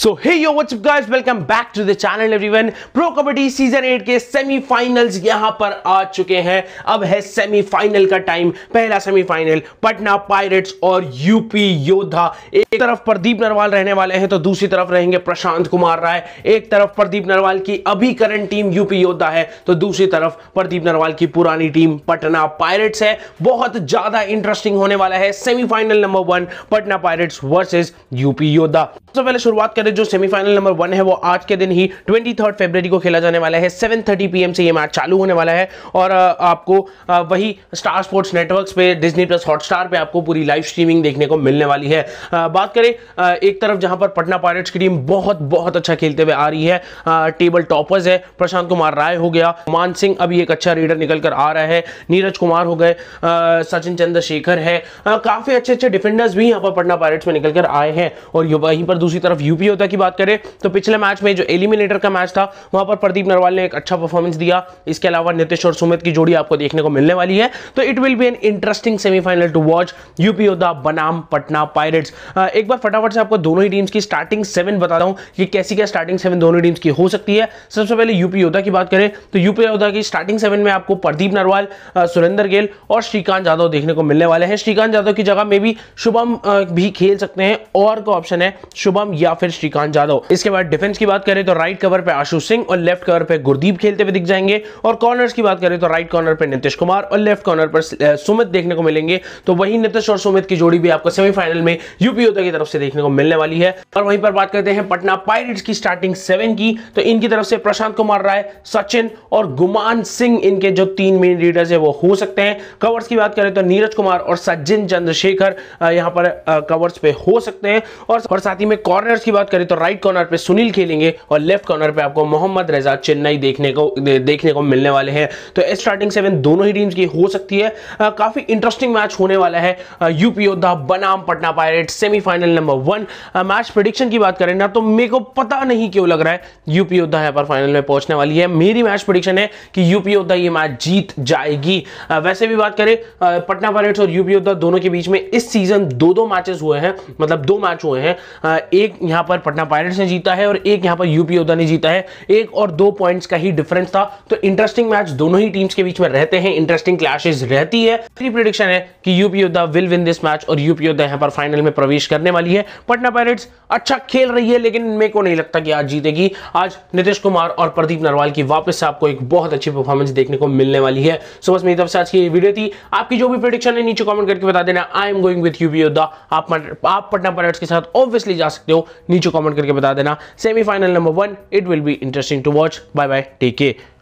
so hey yo what's up guys welcome back to the channel everyone pro kabaddi season 8 के semifinals यहां पर आ चुके हैं अब है सेमीफाइनल का टाइम पहला सेमीफाइनल पटना पायरेट्स और यूपी योद्धा एक तरफ प्रदीप नरवाल रहने वाले हैं तो दूसरी तरफ रहेंगे प्रशांत कुमार राय एक तरफ प्रदीप नरवाल की अभी करंट टीम यूपी योद्धा है तो दूसरी तरफ प्रदीप नरवाल की पुरानी टीम पटना पायरेट्स है बहुत ज्यादा इंटरेस्टिंग होने वाला है semifinal number one Patna Pirates versus UP Yoddha सबसे पहले शुरुआत करें जो सेमीफाइनल नंबर वन है वो आज के दिन ही ट्वेंटी थर्ड फेबररी को खेला जाने वाला है सेवन थर्टी पी से ये मैच चालू होने वाला है और आपको वही स्टार स्पोर्ट्स नेटवर्क्स पे डिजनी प्लस हॉटस्टार पे आपको पूरी लाइव स्ट्रीमिंग देखने को मिलने वाली है बात करें एक तरफ जहां पर पटना पायरेट्स की टीम बहुत बहुत अच्छा खेलते हुए आ रही है टेबल टॉपर्स है प्रशांत कुमार राय हो गया मान सिंह अभी एक अच्छा रीडर निकल कर आ रहा है नीरज कुमार हो गए सचिन चंद्रशेखर है काफ़ी अच्छे अच्छे डिफेंडर्स भी यहाँ पर पटना पायरेट्स में निकल कर आए हैं और वहीं पर दूसरी तरफ यूपी होता की बात करें तो पिछले मैच में जो एलिमिनेटर का मैच था वहां पर प्रदीप नरवाल ने एक अच्छा परफॉर्मेंस दिया इसके अलावा नितेश और सुमित की जोड़ी आपको देखने को मिलने वाली है तो it will be an interesting semifinal to watch UP Yoddha बनाम पटना पायरेट्स एक बार फटाफट से आपको दोनों ही टीम्स की स्टार्टिंग सेवन बता रहा हूँ कि कैसी क्या स्टार्टिंग सेवन दोनों टीम्स की हो सकती है सबसे पहले यूपी योद्धा की बात करें तो यूपी योद्धा की स्टार्टिंग सेवन में आपको प्रदीप नरवाल सुरेंद्र गेल और श्रीकांत यादव देखने को मिलने वाले हैं श्रीकांत यादव की जगह में भी शुभम भी खेल सकते हैं और का ऑप्शन है शुभम या फिर श्रीकांत यादव इसके बाद डिफेंस की बात करें तो राइट कवर पे आशु सिंह और लेफ्ट कवर पे गुरदीप खेलते हुए दिख जाएंगे और कॉर्नर्स की बात करें तो राइट कॉर्नर पर नीतीश कुमार और लेफ्ट कॉर्नर पर सुमित देखने को मिलेंगे तो वही नीतीश और सुमित की जोड़ी भी आपको सेमीफाइनल में यूपी योद्धा की तरफ से देखने को मिलने वाली है और वहीं पर बात करते हैं पटना पायरेट्स की स्टार्टिंग सेवन की तो इनकी तरफ से प्रशांत कुमार राय सचिन और गुमान सिंह इनके जो तीन मेन लीडर्स है वो हो सकते हैं कवर्स की बात करें तो नीरज कुमार और सज्जन चंद्रशेखर यहां पर कवर्स पे हो सकते हैं और साथ ही में कॉर्नर्स की बात करें तो राइट कॉर्नर पे सुनील खेलेंगे और लेफ्ट कॉर्नर पे आपको मोहम्मद रजा चेन्नई देखने को देखने को मिलने वाले हैं तो स्टार्टिंग सेवन दोनों ही टीम्स की हो सकती है आ, काफी इंटरेस्टिंग मैच होने वाला है यूपी योद्धा बनाम Patna Pirate semifinal number one match prediction की बात करें ना तो मेरे को पता नहीं क्यों लग रहा है यूपी योद्धा यहाँ पर फाइनल में पहुंचने वाली है मेरी मैच प्रडिक्शन है कि यूपी योद्धा ये मैच जीत जाएगी वैसे भी बात करें पटना पायरेट्स और यूपी योद्धा दोनों के बीच में इस सीजन दो दो मैचेस हुए हैं मतलब दो मैच हुए हैं एक यहां पर पटना पायरेट्स ने जीता है और एक यहां पर यूपी योद्धा ने जीता है एक और दो पॉइंट्स का ही डिफरेंस था तो इंटरेस्टिंग मैच दोनों ही टीम्स के बीच में रहते हैं इंटरेस्टिंग क्लैशेज रहती है थ्री प्रोडिक्शन है कि UP Yoddha will win this match और यूपी योद्धा यहां पर फाइनल में प्रवेश करने वाली है पटना पायरेट्स अच्छा खेल रही है लेकिन मेरे को नहीं लगता कि आज जीतेगी आज नीतीश कुमार और प्रदीप नरवाल की वापस से आपको एक बहुत अच्छी परफॉर्मेंस देखने को मिलने वाली है सो बस मेरी तरफ से आज की वीडियो थी आपकी जो भी प्रोडिक्शन है नीचे कॉमेंट करके बता देना I am going with UP Yoddha आप पटना पायरेट्स के साथ ऑब्वियसली जा सकते सकते हो नीचे कॉमेंट करके बता देना semifinal number one it will be interesting to watch bye bye take care